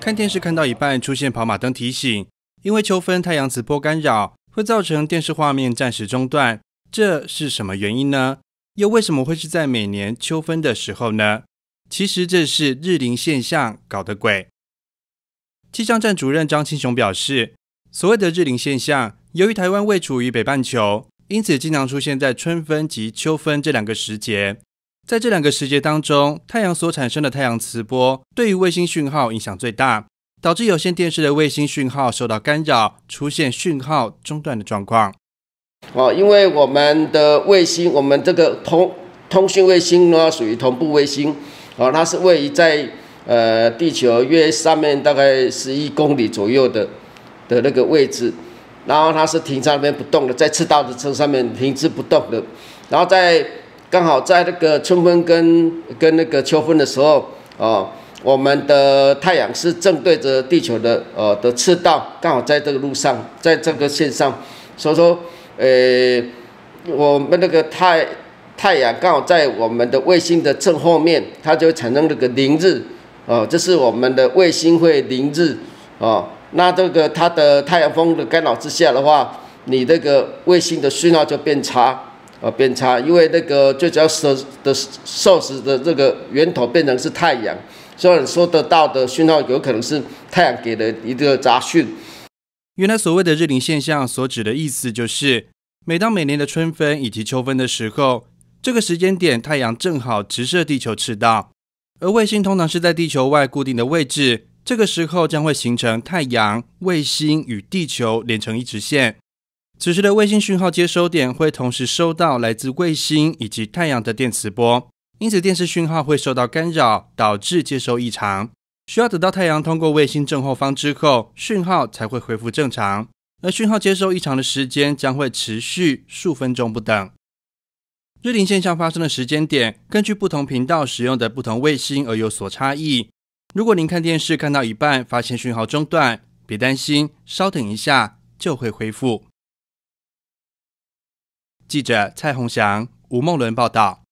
看电视看到一半，出现跑马灯提醒，因为秋分太阳磁波干扰，会造成电视画面暂时中断。这是什么原因呢？又为什么会是在每年秋分的时候呢？其实这是日龄现象搞的鬼。气象站主任张清雄表示，所谓的日龄现象，由于台湾位处于北半球，因此经常出现在春分及秋分这两个时节。在这两个时节当中，太阳所产生的太阳磁波对于卫星讯号影响最大，导致有线电视的卫星讯号受到干扰，出现讯号中断的状况。哦，因为我们的卫星，我们这个通通讯卫星呢，属于同步卫星，哦，它是位于在呃地球约上面大概十一公里左右的的那个位置，然后它是停在那边不动的，在赤道的车上面停滞不动的，然后在刚好在那个春分跟跟那个秋分的时候，哦，我们的太阳是正对着地球的，呃的赤道，刚好在这个路上，在这个线上，所以说，呃，我们那个太太阳刚好在我们的卫星的正后面，它就会产生那个凌日，哦，这是我们的卫星会凌日，哦，那这个它的太阳风的干扰之下的话，你这个卫星的讯号就变差。呃，变差，因为那个最主要收的收视的这个源头变成是太阳，所以你收得到的讯号有可能是太阳给的一个杂讯。原来所谓的日凌现象所指的意思，就是每当每年的春分以及秋分的时候，这个时间点太阳正好直射地球赤道，而卫星通常是在地球外固定的位置，这个时候将会形成太阳、卫星与地球连成一直线。此时的卫星讯号接收点会同时收到来自卫星以及太阳的电磁波，因此电视讯号会受到干扰，导致接收异常。需要等到太阳通过卫星正后方之后，讯号才会恢复正常。而讯号接收异常的时间将会持续数分钟不等。瑞林现象发生的时间点，根据不同频道使用的不同卫星而有所差异。如果您看电视看到一半，发现讯号中断，别担心，稍等一下就会恢复。记者蔡宏祥、吴梦伦报道。